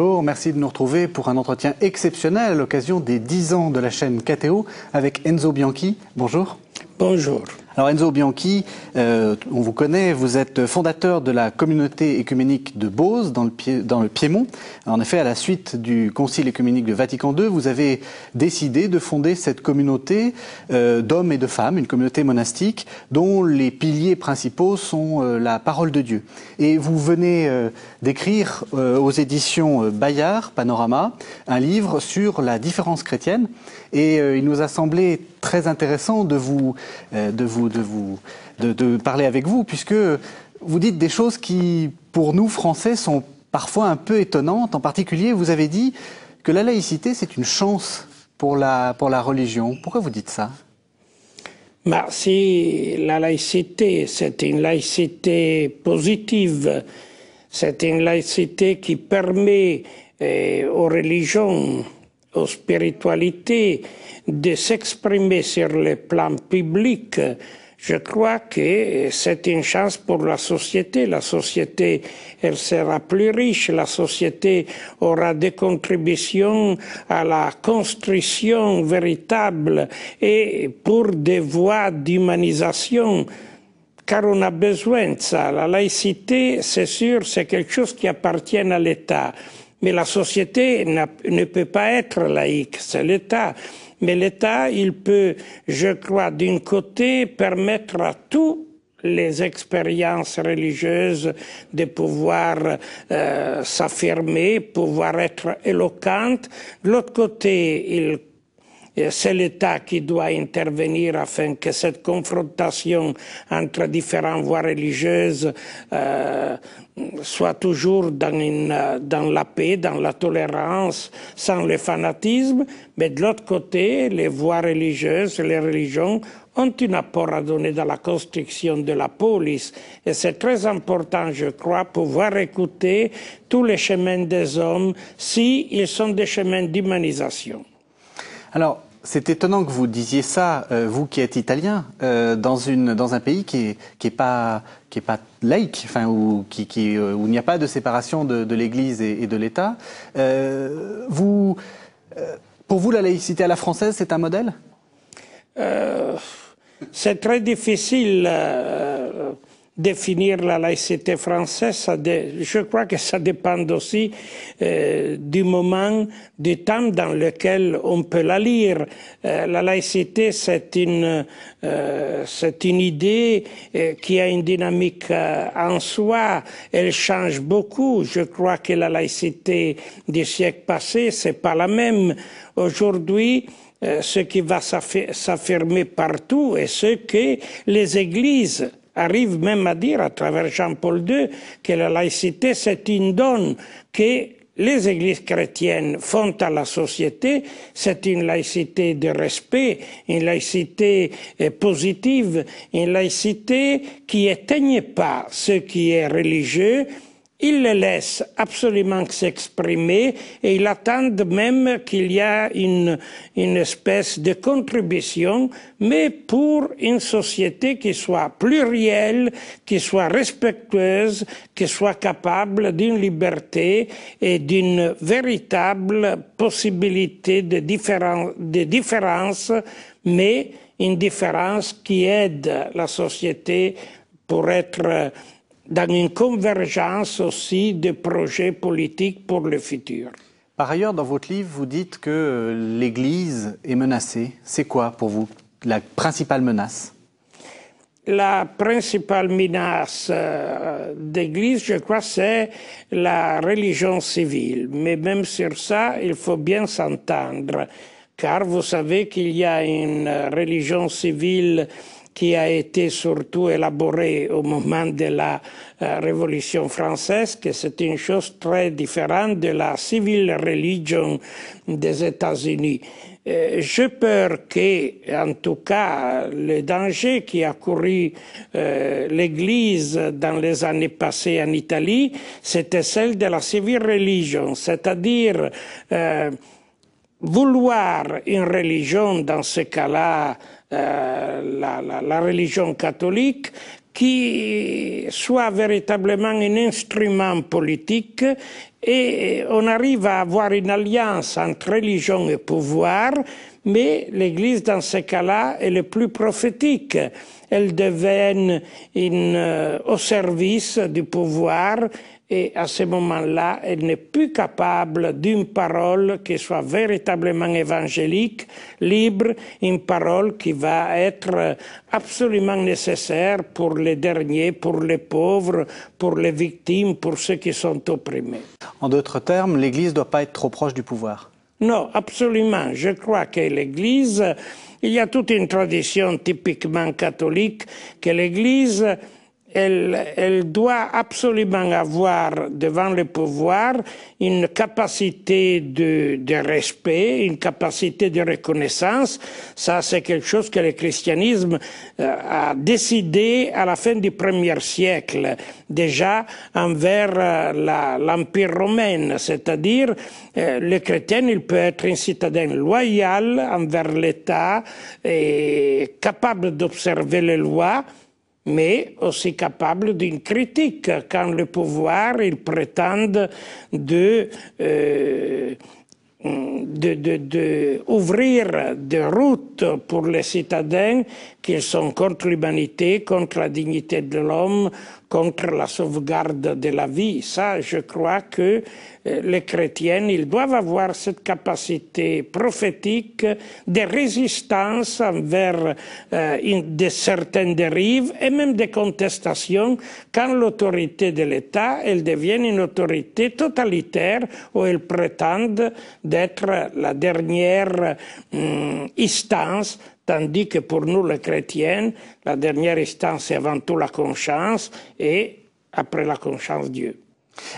bonjour. Merci de nous retrouver pour un entretien exceptionnel à l'occasion des 10 ans de la chaîne KTO avec Enzo Bianchi. Bonjour. Bonjour. Alors Enzo Bianchi, euh, on vous connaît, vous êtes fondateur de la communauté écuménique de Bose dans le, dans le, Piémont. En effet, à la suite du Concile écuménique de Vatican II, vous avez décidé de fonder cette communauté euh, d'hommes et de femmes, une communauté monastique dont les piliers principaux sont euh, la parole de Dieu. Et vous venez d'écrire aux éditions Bayard, Panorama, un livre sur la différence chrétienne. Et il nous a semblé très intéressant euh, de vous, de vous, de vous, de, parler avec vous, puisque vous dites des choses qui, pour nous Français, sont parfois un peu étonnantes. En particulier, vous avez dit que la laïcité, c'est une chance pour la, pour la religion. Pourquoi vous dites ça bah, la laïcité, c'est une laïcité positive, c'est une laïcité qui permet euh, aux religions aux spiritualités de s'exprimer sur le plan public. Je crois que c'est une chance pour la société. La société, elle sera plus riche. La société aura des contributions à la construction véritable et pour des voies d'humanisation car on a besoin de ça. La laïcité, c'est sûr, c'est quelque chose qui appartient à l'État. Mais la société ne peut pas être laïque, c'est l'État. Mais l'État, il peut, je crois, d'un côté, permettre à toutes les expériences religieuses de pouvoir euh, s'affirmer, pouvoir être éloquente. De l'autre côté, c'est l'État qui doit intervenir afin que cette confrontation entre différentes voies religieuses euh, soit toujours dans, la paix, dans la tolérance, sans le fanatisme, mais de l'autre côté, les voies religieuses, les religions ont un apport à donner dans la construction de la police. Et c'est très important, je crois, pouvoir écouter tous les chemins des hommes s'ils sont des chemins d'humanisation. Alors, c'est étonnant que vous disiez ça, euh, vous qui êtes italien, euh, dans, une, dans un pays qui n'est qui est pas, qui est pas laïque, enfin, où, qui, euh, où il n'y a pas de séparation de, l'Église et, de l'État. vous, pour vous, la laïcité à la française, c'est un modèle C'est très difficile définir la laïcité française, je crois que ça dépend aussi euh, du moment, du temps dans lequel on peut la lire. Euh, la laïcité, c'est une, euh, c'est une idée qui a une dynamique en soi. Elle change beaucoup. Je crois que la laïcité du siècle passé, c'est pas la même. Aujourd'hui, ce qui va s'affirmer partout est ce que les églises arrive même à dire, à travers Jean-Paul II, que la laïcité, c'est une donne que les églises chrétiennes font à la société, c'est une laïcité de respect, une laïcité euh, positive, une laïcité qui éteigne pas ce qui est religieux, il les laisse absolument s'exprimer et ils attendent même qu'il y a une, une espèce de contribution, mais pour une société qui soit plurielle, qui soit respectueuse, qui soit capable d'une liberté et d'une véritable possibilité de, de différence, mais une différence qui aide la société pour être dans une convergence aussi de projets politiques pour le futur. Par ailleurs, dans votre livre, vous dites que l'Église est menacée. C'est quoi pour vous la principale menace la principale menace euh, d'Église, je crois, c'est la religion civile. Mais même sur ça, il faut bien s'entendre, car vous savez qu'il y a une religion civile qui a été surtout élaboré au moment de la euh, Révolution française, que c'est une chose très différente de la civil religion des États-Unis. Euh, Je peur que, en tout cas, le danger qui a couru euh, l'Église dans les années passées en Italie, c'était celle de la civil religion, c'est-à-dire vouloir une religion dans ce cas-là euh, la, la, la religion catholique qui soit véritablement un instrument politique et on arrive à avoir une alliance entre religion et pouvoir, mais l'Église, dans ce cas-là, est le plus prophétique. Elle devient euh, au service du pouvoir, et à ce moment-là, elle n'est plus capable d'une parole qui soit véritablement évangélique, libre, une parole qui va être absolument nécessaire pour les derniers, pour les pauvres, pour les victimes, pour ceux qui sont opprimés. En d'autres termes, l'Église ne doit pas être trop proche du pouvoir. Non, absolument. Je crois que l'Église, il y a toute une tradition typiquement catholique que l'Église elle, doit absolument avoir devant le pouvoir une capacité de, respect, une capacité de reconnaissance. Ça, c'est quelque chose que le christianisme euh, a décidé à la fin du premier siècle, déjà envers euh, l'Empire romain. C'est-à-dire, euh, le chrétien, il peut être un citadin loyal envers l'État et capable d'observer les lois mais aussi capable d'une critique quand le pouvoir, il prétend euh, de... de, de, des routes pour les citadins qu'ils sont contre l'humanité, contre la dignité de l'homme, contre la sauvegarde de la vie. Ça, je crois que euh, les chrétiens, ils doivent avoir cette capacité prophétique de résistance envers euh, de certaines dérives et même des contestations quand l'autorité de l'État, elle devient une autorité totalitaire où elle prétend d'être la dernière hum, instance tandis que pour nous, les chrétiens, la dernière instance est avant tout la conscience et après la conscience Dieu.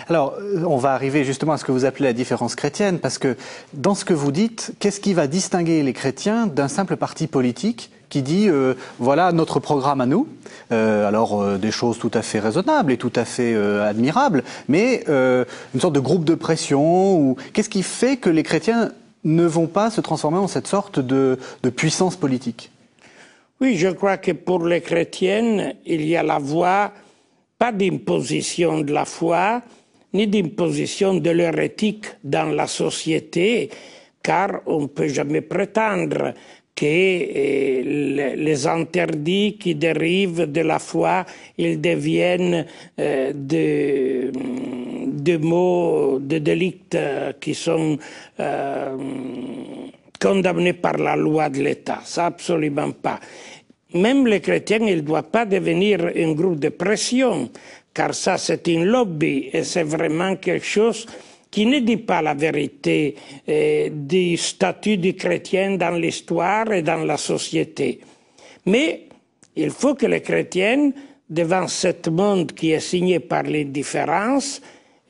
Alors, euh, on va arriver justement à ce que vous appelez la différence chrétienne, parce que dans ce que vous dites, qu'est-ce qui va distinguer les chrétiens d'un simple parti politique qui dit euh, voilà notre programme à nous. Euh, alors des choses tout à fait raisonnables et tout à fait admirables, mais une sorte de groupe de pression ou qu'est-ce qui fait que les chrétiens ne vont pas se transformer en cette sorte de, puissance politique Oui, je crois que pour les chrétiennes, il y a la voie, pas d'imposition de la foi, ni d'imposition de leur dans la société, car on ne peut jamais prétendre que euh, les interdits qui dérivent de la foi, ils deviennent euh, de des mots, des délits euh, qui sont euh, condamnés par la loi de l'État. Ça, absolument pas. Même les chrétiens, ils ne doivent pas devenir un groupe de pression, car ça, c'est un lobby et c'est vraiment quelque chose qui ne dit pas la vérité euh, du statut du chrétien dans l'histoire et dans la société. Mais il faut que les chrétiens, devant ce monde qui est signé par l'indifférence,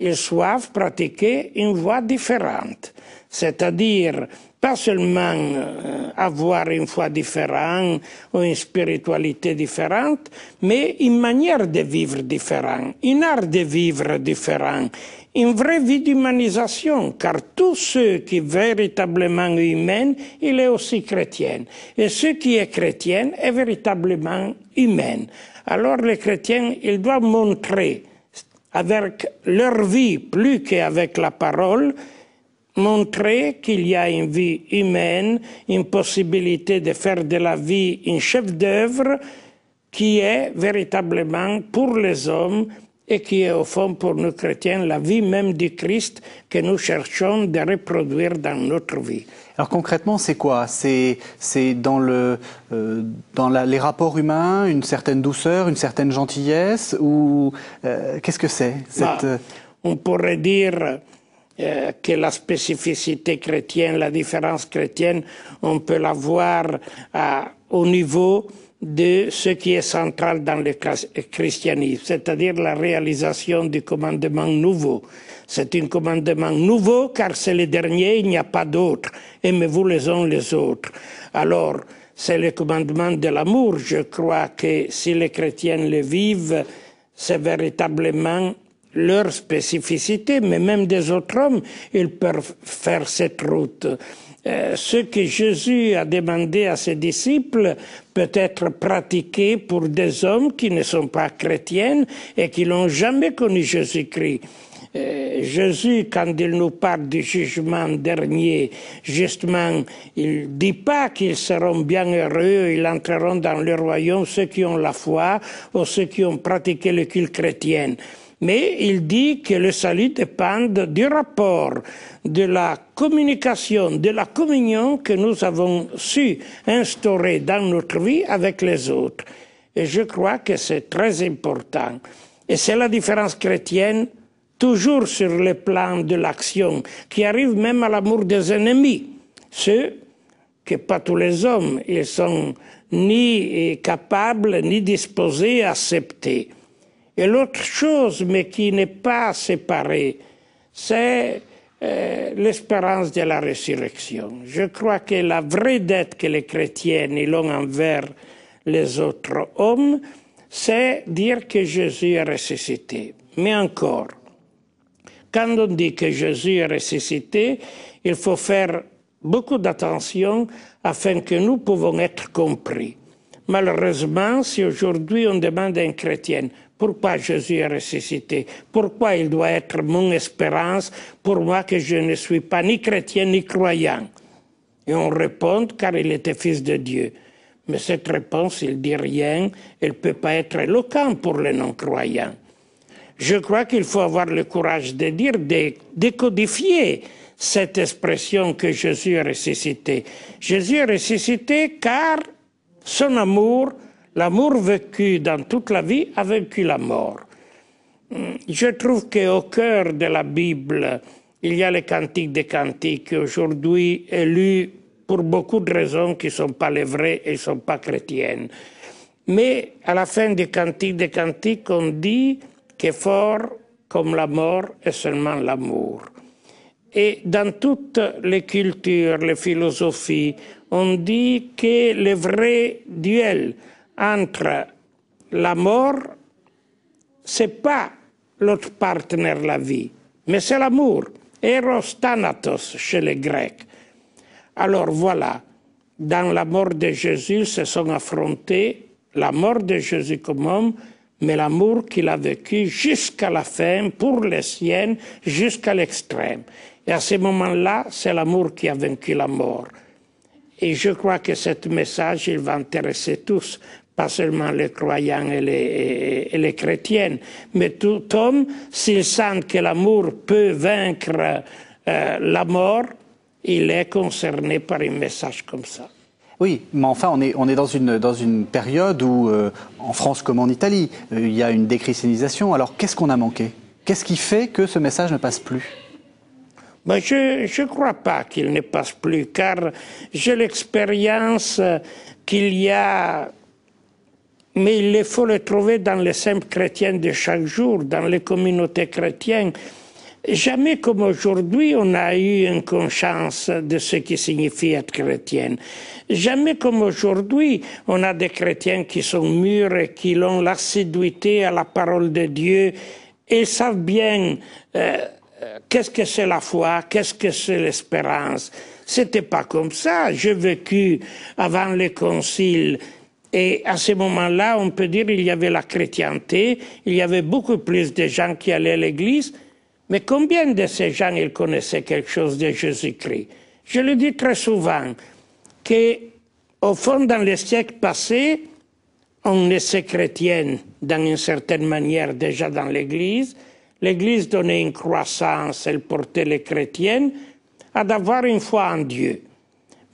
ils doivent pratiquer une voie différente, c'est-à-dire pas seulement euh, avoir une foi différente ou une spiritualité différente, mais une manière de vivre différente, une art de vivre différente, une vraie vie d'humanisation, car tout ce qui est véritablement humain, il est aussi chrétien. Et ce qui est chrétien est véritablement humain. Alors les chrétiens, ils doivent montrer avec leur vie plus qu'avec la parole, montrer qu'il y a une vie humaine, une possibilité de faire de la vie un chef-d'œuvre qui est véritablement pour les hommes et qui est au fond pour nous chrétiens la vie même du Christ que nous cherchons de reproduire dans notre vie. Alors concrètement, c'est quoi C'est dans, le, euh, dans les rapports humains une certaine douceur, une certaine gentillesse ou euh, qu'est-ce que c'est bah, euh On pourrait dire que la spécificité chrétienne, la différence chrétienne, on peut la voir à, au niveau de ce qui est central dans le christianisme, c'est-à-dire la réalisation du commandement nouveau. C'est un commandement nouveau car c'est le dernier, il n'y a pas d'autre. Aimez-vous les uns les autres. Alors, c'est le commandement de l'amour. Je crois que si les chrétiens le vivent, c'est véritablement leur spécificité, mais même des autres hommes, ils peuvent faire cette route. Euh, ce que Jésus a demandé à ses disciples peut être pratiqué pour des hommes qui ne sont pas chrétiens et qui n'ont jamais connu Jésus-Christ. Euh, Jésus, quand il nous parle du jugement dernier, justement, il dit pas qu'ils seront bien heureux, ils entreront dans le royaume, ceux qui ont la foi ou ceux qui ont pratiqué le culte chrétien mais il dit que le salut dépend du rapport, de la communication, de la communion que nous avons su instaurer dans notre vie avec les autres. Et je crois que c'est très important. Et c'est la différence chrétienne, toujours sur le plan de l'action, qui arrive même à l'amour des ennemis. Ceux que pas tous les hommes, ils sont ni capables, ni disposés à accepter. Et l'autre chose, mais qui n'est pas séparée, c'est euh, l'espérance de la résurrection. Je crois que la vraie dette que les chrétiens ont envers les autres hommes, c'est dire que Jésus est ressuscité. Mais encore, quand on dit que Jésus est ressuscité, il faut faire beaucoup d'attention afin que nous pouvons être compris. Malheureusement, si aujourd'hui on demande à un chrétien, pourquoi Jésus est ressuscité, pourquoi il doit être mon espérance, pour moi que je ne suis pas ni chrétien ni croyant. Et on répond car il était fils de Dieu. Mais cette réponse, il dit rien, elle peut pas être éloquente pour les non-croyants. Je crois qu'il faut avoir le courage de dire, de décodifier cette expression que Jésus est ressuscité. Jésus est ressuscité car son amour L'amour vécu dans toute la vie a vécu la mort. Hmm, je trouve qu'au cœur de la Bible, il y a les cantiques des cantiques, aujourd'hui élus pour beaucoup de raisons qui ne sont pas les vraies et qui ne sont pas chrétiennes. Mais à la fin des cantiques des cantiques, on dit que fort comme la mort est seulement l'amour. Et dans toutes les cultures, les philosophies, on dit que le vrai duel entre la mort, c'est pas l'autre partenaire, la vie, mais c'est l'amour. Eros Thanatos chez les Grecs. Alors voilà, dans la mort de Jésus se sont affrontés la mort de Jésus comme homme, mais l'amour qu'il a vécu jusqu'à la fin pour les siennes, jusqu'à l'extrême. Et à ce moment-là, c'est l'amour qui a vaincu la mort. Et je crois que ce message, il va intéresser tous, pas seulement les croyants et les, chrétiennes, mais tout homme, s'il sent que l'amour peut vaincre euh, la mort, il est concerné par un message comme ça. Oui, mais enfin, on est, on est dans, une, dans une période où, euh, en France comme en Italie, euh, il y a une déchristianisation. Alors, qu'est-ce qu'on a manqué Qu'est-ce qui fait que ce message ne passe plus ben, je ne crois pas qu'il ne passe plus, car j'ai l'expérience qu'il y a mais il faut le trouver dans les simples chrétiens de chaque jour, dans les communautés chrétiennes. Jamais comme aujourd'hui, on a eu une conscience de ce qui signifie être chrétien. Jamais comme aujourd'hui, on a des chrétiens qui sont mûrs et qui ont l'assiduité à la parole de Dieu et savent bien euh, qu'est-ce que c'est la foi, qu'est-ce que c'est l'espérance. C'était pas comme ça. J'ai vécu avant les conciles et à ce moment-là, on peut dire qu'il y avait la chrétienté, il y avait beaucoup plus de gens qui allaient à l'église, mais combien de ces gens ils connaissaient quelque chose de Jésus-Christ Je le dis très souvent, que au fond, dans les siècles passés, on naissait chrétienne, dans une certaine manière, déjà dans l'Église. L'Église donnait une croissance, elle portait les chrétiennes à avoir une foi en Dieu.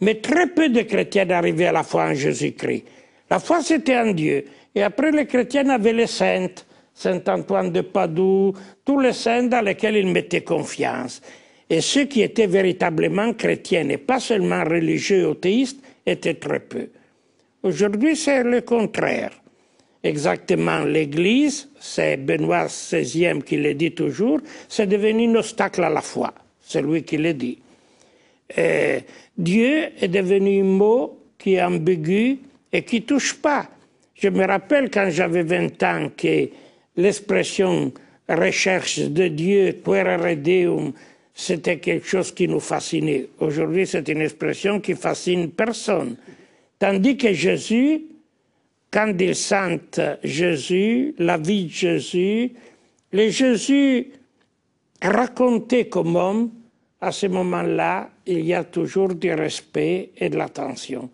Mais très peu de chrétiens arrivaient à la foi en Jésus-Christ. La foi, c'était en Dieu. Et après, les chrétiens avaient les saintes, Saint Antoine de Padoue, tous les saints dans lesquels ils mettaient confiance. Et ceux qui étaient véritablement chrétiens et pas seulement religieux ou théistes étaient très peu. Aujourd'hui, c'est le contraire. Exactement, l'Église, c'est Benoît XVI qui le dit toujours, c'est devenu un obstacle à la foi. C'est lui qui le dit. Et Dieu est devenu un mot qui est ambigu, et qui touche pas. Je me rappelle quand j'avais 20 ans que l'expression recherche de Dieu, puer deum, c'était quelque chose qui nous fascinait. Aujourd'hui, c'est une expression qui fascine personne. Tandis que Jésus, quand il sente Jésus, la vie de Jésus, les Jésus racontés comme homme, à ce moment-là, il y a toujours du respect et de l'attention.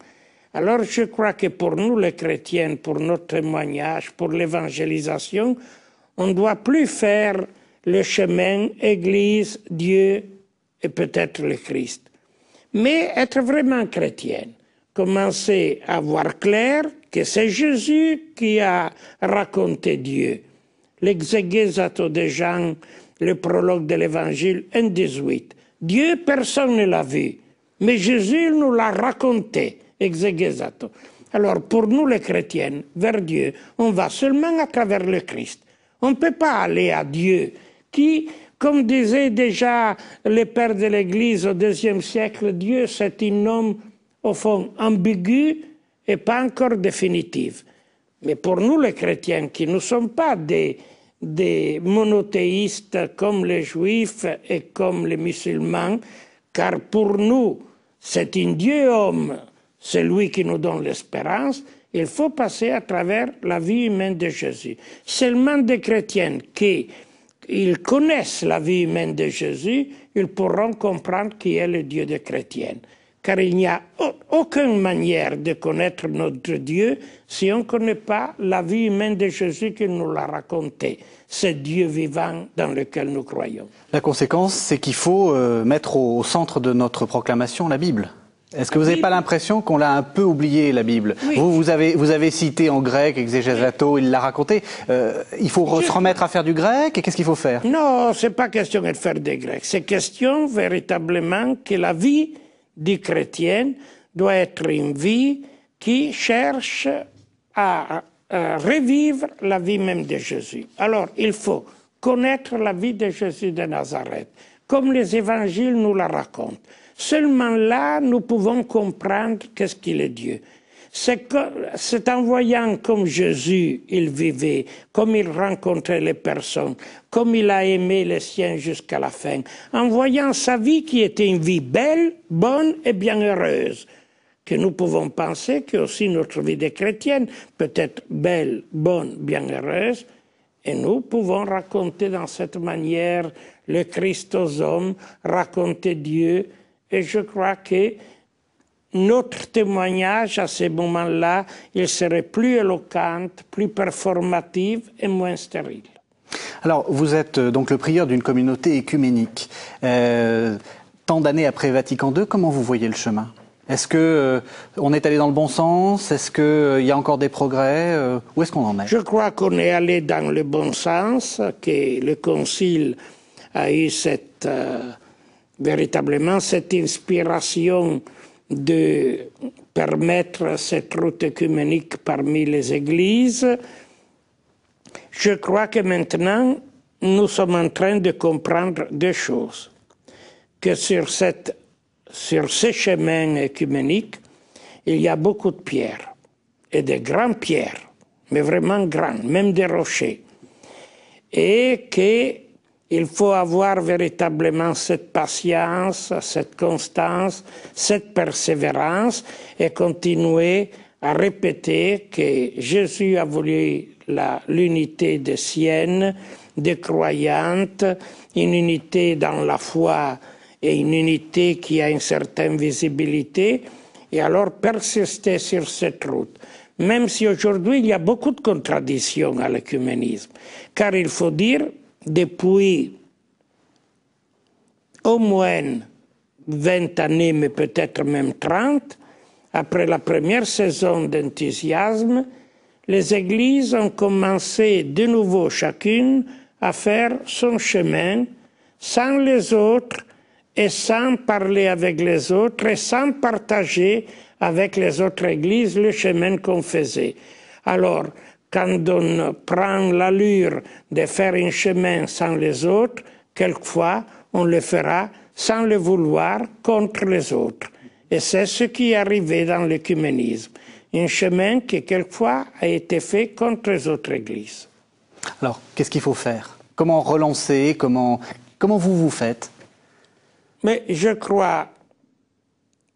Alors je crois que pour nous les chrétiens, pour notre témoignage, pour l'évangélisation, on ne doit plus faire le chemin Église, Dieu et peut-être le Christ. Mais être vraiment chrétienne, commencer à voir clair que c'est Jésus qui a raconté Dieu. L'exégésato de Jean, le prologue de l'Évangile, 1.18. Dieu, personne ne l'a vu, mais Jésus nous l'a raconté. Alors pour nous les chrétiens, vers Dieu, on va seulement à travers le Christ. On ne peut pas aller à Dieu qui, comme disait déjà les pères de l'Église au deuxième siècle, Dieu c'est un homme au fond ambigu et pas encore définitif. Mais pour nous les chrétiens qui ne sommes pas des, des monothéistes comme les juifs et comme les musulmans, car pour nous c'est un Dieu homme c'est Lui qui nous donne l'espérance, il faut passer à travers la vie humaine de Jésus. Seulement des chrétiens qui connaissent la vie humaine de Jésus, ils pourront comprendre qui est le Dieu des chrétiens. Car il n'y a aucune manière de connaître notre Dieu si on ne connaît pas la vie humaine de Jésus qui nous l'a raconté, ce Dieu vivant dans lequel nous croyons. La conséquence, c'est qu'il faut euh, mettre au centre de notre proclamation la Bible. Est-ce que vous n'avez pas l'impression qu'on l'a un peu oublié, la Bible vous, avez, cité en grec, exégésato, il l'a raconté. Euh, il faut se remettre à faire du grec et qu'est-ce qu'il faut faire Non, ce n'est pas question de faire des grecs. C'est question véritablement que la vie du chrétien doit être une vie qui cherche à euh, revivre la vie même de Jésus. Alors, il faut connaître la vie de Jésus de Nazareth, comme les évangiles nous la racontent. Seulement là, nous pouvons comprendre qu'est-ce qu'il est Dieu. C'est en voyant comme Jésus, il vivait, comme il rencontrait les personnes, comme il a aimé les siens jusqu'à la fin, en voyant sa vie qui était une vie belle, bonne et bien heureuse, que nous pouvons penser que aussi notre vie de chrétienne peut être belle, bonne, bien heureuse, et nous pouvons raconter dans cette manière le Christ aux hommes, raconter Dieu, et je crois que notre témoignage à ce moment-là, il serait plus éloquent, plus performatif et moins stérile. Alors, vous êtes euh, donc le prieur d'une communauté écuménique. Euh, tant d'années après Vatican II, comment vous voyez le chemin Est-ce que euh, on est allé dans le bon sens Est-ce qu'il y a encore des progrès Où est-ce qu'on en est Je crois qu'on est allé dans le bon sens, que le Concile a eu cette véritablement cette inspiration de permettre cette route œcuménique parmi les églises. Je crois que maintenant, nous sommes en train de comprendre deux choses. Que sur, cette, sur ce chemin œcuménique, il y a beaucoup de pierres, et de grandes pierres, mais vraiment grandes, même des rochers. Et que il faut avoir véritablement cette patience, cette constance, cette persévérance et continuer à répéter que Jésus a voulu l'unité des siennes, des croyantes, une unité dans la foi et une unité qui a une certaine visibilité, et alors persister sur cette route. Même si aujourd'hui il y a beaucoup de contradictions à l'écuménisme, car il faut dire, depuis au moins 20 années, mais peut-être même 30, après la première saison d'enthousiasme, les églises ont commencé de nouveau chacune à faire son chemin sans les autres et sans parler avec les autres et sans partager avec les autres églises le chemin qu'on faisait. Alors, quand on prend l'allure de faire un chemin sans les autres, quelquefois on le fera sans le vouloir contre les autres. Et c'est ce qui est arrivé dans l'écuménisme. un chemin qui quelquefois a été fait contre les autres églises. Alors, qu'est-ce qu'il faut faire Comment relancer comment, comment vous vous faites Mais je crois,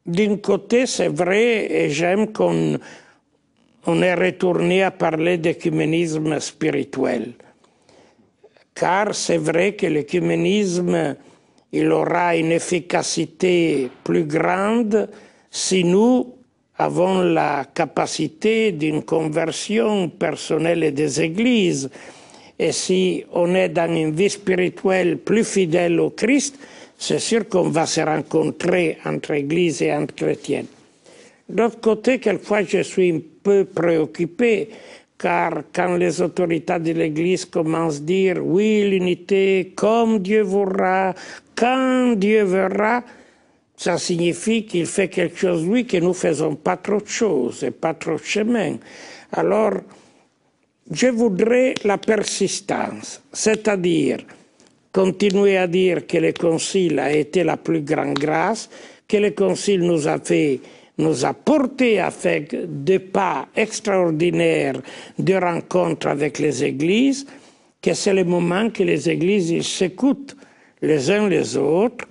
d'un côté, c'est vrai, et j'aime qu'on on est retourné à parler d'écuménisme spirituel. Car c'est vrai que l'écuménisme, il aura une efficacité plus grande si nous avons la capacité d'une conversion personnelle des églises. Et si on est dans une vie spirituelle plus fidèle au Christ, c'est sûr qu'on va se rencontrer entre églises et entre chrétiennes. D'autre côté, quelquefois, je suis peu préoccupé, car quand les autorités de l'Église commencent à dire oui, l'unité, comme Dieu voudra, quand Dieu verra, ça signifie qu'il fait quelque chose, lui, que nous faisons pas trop de choses et pas trop de chemin. Alors, je voudrais la persistance, c'est-à-dire continuer à dire que le Concile a été la plus grande grâce, que le Concile nous a fait nous a porté à des pas extraordinaires de rencontre avec les églises, que c'est le moment que les églises s'écoutent les uns les autres,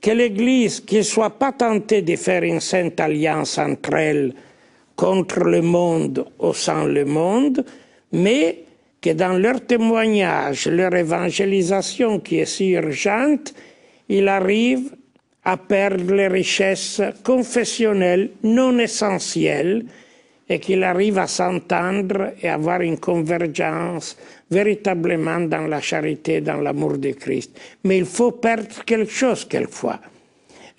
que l'Église, qui ne soit pas tentée de faire une sainte alliance entre elles, contre le monde ou sans le monde, mais que dans leur témoignage, leur évangélisation qui est si urgente, il arrive à perdre les richesses confessionnelles non essentielles et qu'il arrive à s'entendre et avoir une convergence véritablement dans la charité, dans l'amour de Christ. Mais il faut perdre quelque chose quelquefois.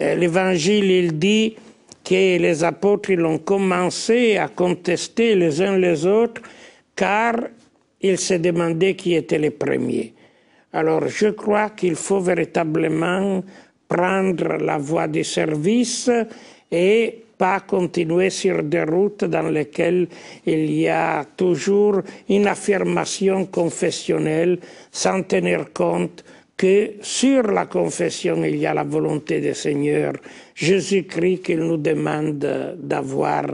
Euh, L'Évangile, il dit que les apôtres ils ont commencé à contester les uns les autres car ils se demandaient qui était le premier. Alors je crois qu'il faut véritablement prendre la voie du service et pas continuer sur des routes dans lesquelles il y a toujours une affirmation confessionnelle sans tenir compte que sur la confession il y a la volonté du Seigneur Jésus-Christ qu'il nous demande d'avoir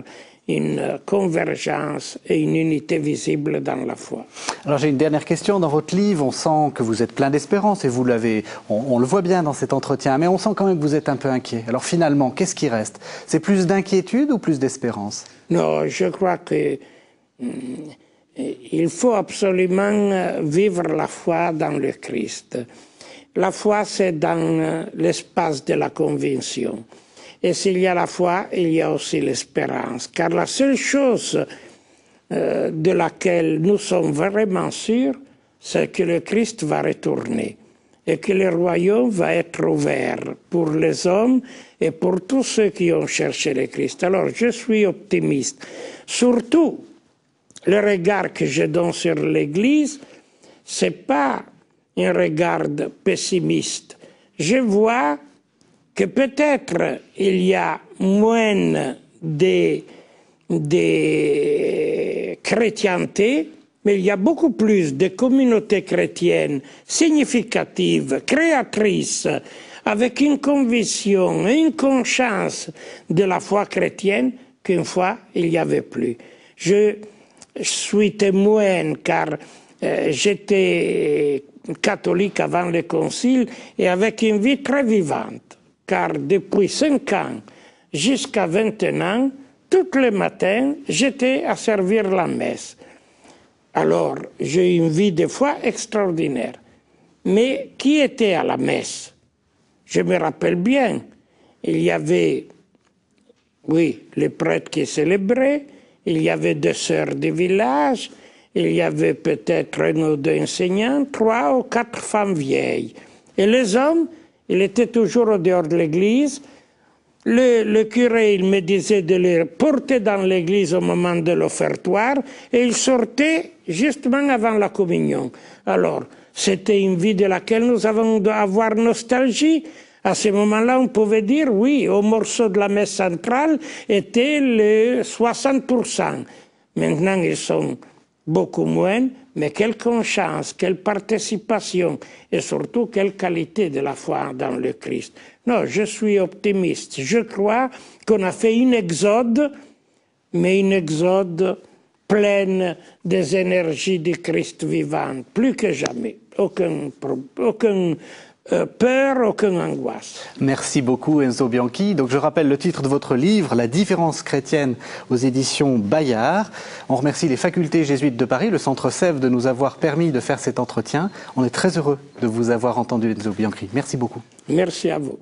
une euh, convergence et une unité visible dans la foi. Alors j'ai une dernière question. Dans votre livre, on sent que vous êtes plein d'espérance et vous l'avez, on, le voit bien dans cet entretien, mais on sent quand même que vous êtes un peu inquiet. Alors finalement, qu'est-ce qui reste C'est plus d'inquiétude ou plus d'espérance Non, je crois que hmm, il faut absolument euh, vivre la foi dans le Christ. La foi, c'est dans euh, l'espace de la conviction. Et s'il y a la foi, il y a aussi l'espérance. Car la seule chose euh, de laquelle nous sommes vraiment sûrs, c'est que le Christ va retourner et que le royaume va être ouvert pour les hommes et pour tous ceux qui ont cherché le Christ. Alors je suis optimiste. Surtout, le regard que je donne sur l'Église, c'est pas un regard pessimiste. Je vois que peut-être il y a moins de, de chrétienté, mais il y a beaucoup plus de communautés chrétiennes significatives, créatrices, avec une conviction et une conscience de la foi chrétienne qu'une fois il n'y avait plus. Je suis témoin car euh, j'étais catholique avant le concile et avec une vie très vivante car depuis cinq ans jusqu'à 21 ans, tous les matins, j'étais à servir la messe. Alors, j'ai eu une vie de foi extraordinaire. Mais qui était à la messe Je me rappelle bien, il y avait, oui, les prêtres qui célébraient, il y avait des sœurs du village, il y avait peut-être un ou deux enseignants, trois ou quatre femmes vieilles. Et les hommes, il était toujours au dehors de l'église. Le, curé, il me disait de le porter dans l'église au moment de l'offertoire et il sortait justement avant la communion. Alors, c'était une vie de laquelle nous avons dû avoir nostalgie. À ce moment-là, on pouvait dire, oui, au morceau de la messe centrale était le 60%. Maintenant, ils sont beaucoup moins mais quelle conscience, quelle participation et surtout quelle qualité de la foi dans le Christ. Non, je suis optimiste. Je crois qu'on a fait une exode, mais une exode pleine des énergies du Christ vivant, plus que jamais. Aucun, aucun euh, peur, aucune angoisse. Merci beaucoup Enzo Bianchi. Donc je rappelle le titre de votre livre, La différence chrétienne aux éditions Bayard. On remercie les facultés jésuites de Paris, le Centre Sève de nous avoir permis de faire cet entretien. On est très heureux de vous avoir entendu Enzo Bianchi. Merci beaucoup. Merci à vous.